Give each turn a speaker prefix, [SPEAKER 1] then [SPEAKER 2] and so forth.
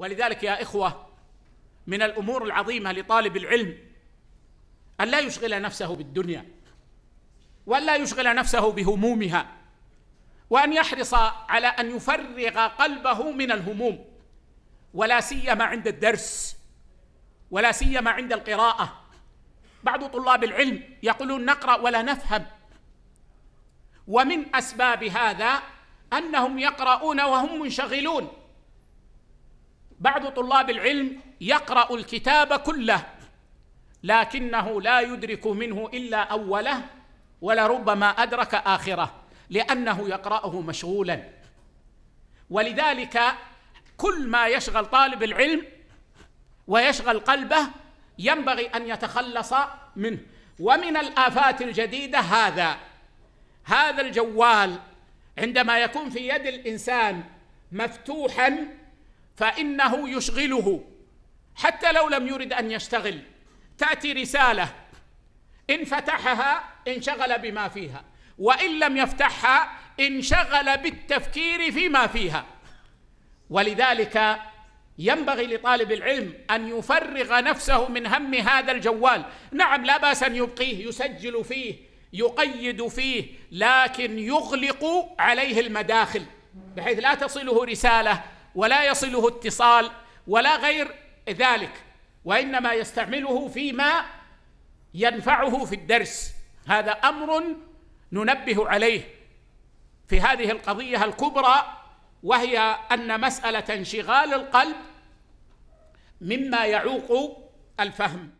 [SPEAKER 1] ولذلك يا إخوة من الأمور العظيمة لطالب العلم أن لا يشغل نفسه بالدنيا وأن لا يشغل نفسه بهمومها وأن يحرص على أن يفرغ قلبه من الهموم ولا سيما عند الدرس ولا سيما عند القراءة بعض طلاب العلم يقولون نقرأ ولا نفهم ومن أسباب هذا أنهم يقرؤون وهم منشغلون بعض طلاب العلم يقرأ الكتاب كله لكنه لا يدرك منه إلا أوله ولربما أدرك آخره لأنه يقرأه مشغولا ولذلك كل ما يشغل طالب العلم ويشغل قلبه ينبغي أن يتخلص منه ومن الآفات الجديدة هذا هذا الجوال عندما يكون في يد الإنسان مفتوحا فانه يشغله حتى لو لم يرد ان يشتغل تاتي رساله ان فتحها انشغل بما فيها وان لم يفتحها انشغل بالتفكير فيما فيها ولذلك ينبغي لطالب العلم ان يفرغ نفسه من هم هذا الجوال نعم لا باس ان يبقيه يسجل فيه يقيد فيه لكن يغلق عليه المداخل بحيث لا تصله رساله ولا يصله اتصال ولا غير ذلك وانما يستعمله فيما ينفعه في الدرس هذا امر ننبه عليه في هذه القضيه الكبرى وهي ان مساله انشغال القلب مما يعوق الفهم